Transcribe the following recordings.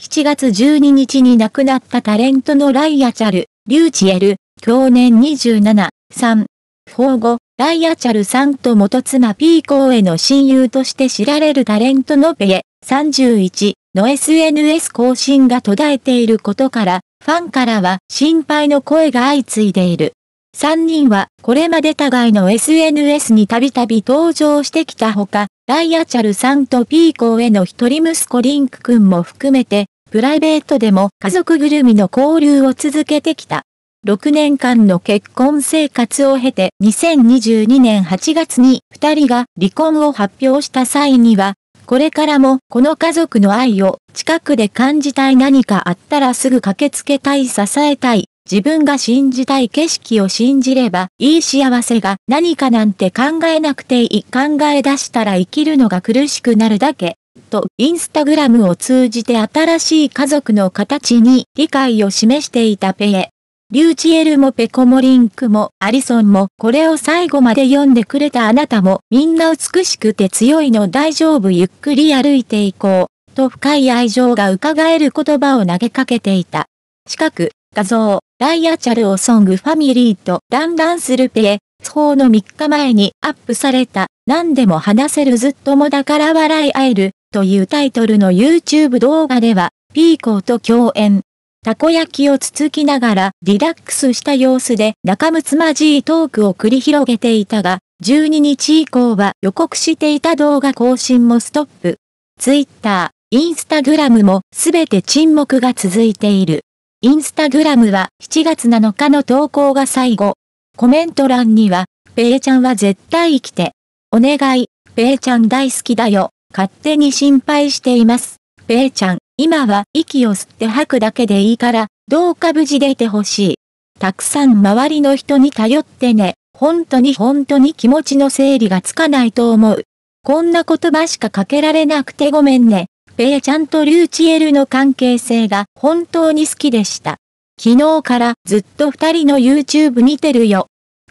7月12日に亡くなったタレントのライアチャル、リューチエル、去年27、3。法後、ライアチャルさんと元妻ピーコーへの親友として知られるタレントのペエ、31の SNS 更新が途絶えていることから、ファンからは心配の声が相次いでいる。3人はこれまで互いの SNS にたびたび登場してきたほか、ライアチャルさんとピーコーへの一人息子リンク君も含めて、プライベートでも家族ぐるみの交流を続けてきた。6年間の結婚生活を経て2022年8月に2人が離婚を発表した際には、これからもこの家族の愛を近くで感じたい何かあったらすぐ駆けつけたい支えたい自分が信じたい景色を信じればいい幸せが何かなんて考えなくていい考え出したら生きるのが苦しくなるだけ。と、インスタグラムを通じて新しい家族の形に理解を示していたペエ。リューチエルもペコもリンクもアリソンもこれを最後まで読んでくれたあなたもみんな美しくて強いの大丈夫ゆっくり歩いていこう。と深い愛情が伺える言葉を投げかけていた。近く、画像、ライアチャルオソングファミリーとランランするペへ、ーの3日前にアップされた、何でも話せるずっともだから笑い合える、というタイトルの YouTube 動画では、ピーコーと共演。たこ焼きをつつきながらリラックスした様子で仲睦まじいトークを繰り広げていたが、12日以降は予告していた動画更新もストップ。Twitter、Instagram もすべて沈黙が続いている。インスタグラムは7月7日の投稿が最後。コメント欄には、ペーちゃんは絶対生きて。お願い、ペーちゃん大好きだよ。勝手に心配しています。ペーちゃん、今は息を吸って吐くだけでいいから、どうか無事でいてほしい。たくさん周りの人に頼ってね。本当に本当に気持ちの整理がつかないと思う。こんな言葉しかかけられなくてごめんね。ペイちゃんとリューチエルの関係性が本当に好きでした。昨日からずっと二人の YouTube 見てるよ。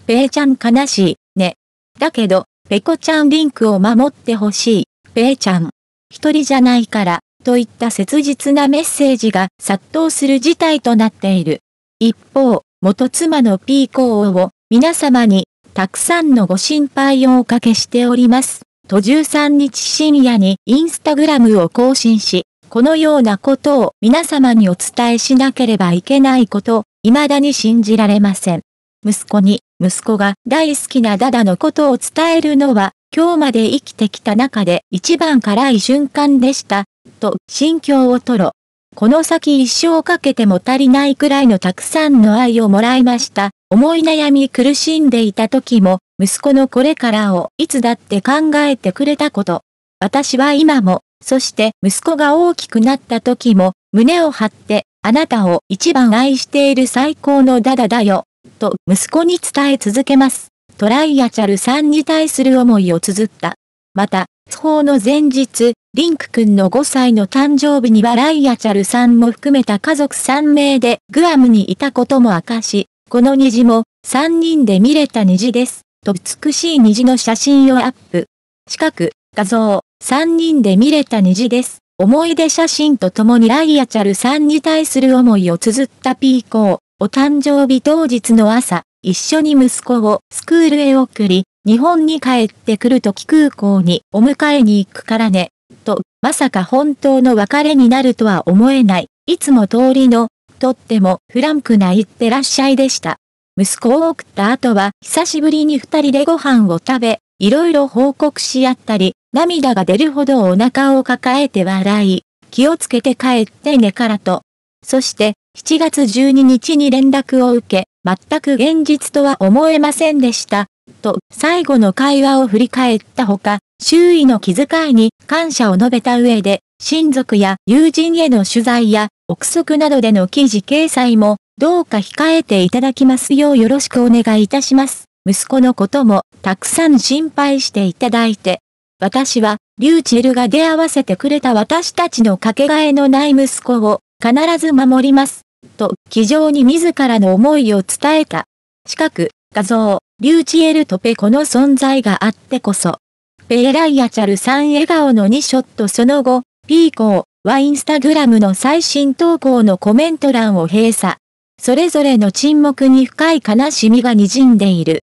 ペイちゃん悲しい、ね。だけど、ペコちゃんリンクを守ってほしい、ペイちゃん。一人じゃないから、といった切実なメッセージが殺到する事態となっている。一方、元妻の P ーを皆様にたくさんのご心配をおかけしております。と13日深夜にインスタグラムを更新し、このようなことを皆様にお伝えしなければいけないこと、未だに信じられません。息子に、息子が大好きなダダのことを伝えるのは、今日まで生きてきた中で一番辛い瞬間でした、と心境を吐露。この先一生かけても足りないくらいのたくさんの愛をもらいました。思い悩み苦しんでいた時も、息子のこれからをいつだって考えてくれたこと。私は今も、そして息子が大きくなった時も、胸を張って、あなたを一番愛している最高のダダだよ、と息子に伝え続けます。トライアチャルさんに対する思いを綴った。また、都法の前日、リンク君の5歳の誕生日にはライアチャルさんも含めた家族3名でグアムにいたことも明かし、この虹も3人で見れた虹です。と美しい虹の写真をアップ。近く、画像、3人で見れた虹です。思い出写真とともにライアチャルさんに対する思いを綴ったピーコー、お誕生日当日の朝、一緒に息子をスクールへ送り、日本に帰ってくるとき空港にお迎えに行くからね、と、まさか本当の別れになるとは思えない、いつも通りのとってもフランクないってらっしゃいでした。息子を送った後は久しぶりに二人でご飯を食べ、いろいろ報告し合ったり、涙が出るほどお腹を抱えて笑い、気をつけて帰ってねからと。そして、7月12日に連絡を受け、全く現実とは思えませんでした。と、最後の会話を振り返ったほか、周囲の気遣いに感謝を述べた上で、親族や友人への取材や、憶測などでの記事掲載も、どうか控えていただきますようよろしくお願いいたします。息子のことも、たくさん心配していただいて。私は、リューチェルが出会わせてくれた私たちのかけがえのない息子を、必ず守ります。と、気丈に自らの思いを伝えた。近く、画像、リューチエルとペコの存在があってこそ。ペエライアチャルさん笑顔の2ショットその後、ピーコーはインスタグラムの最新投稿のコメント欄を閉鎖。それぞれの沈黙に深い悲しみが滲んでいる。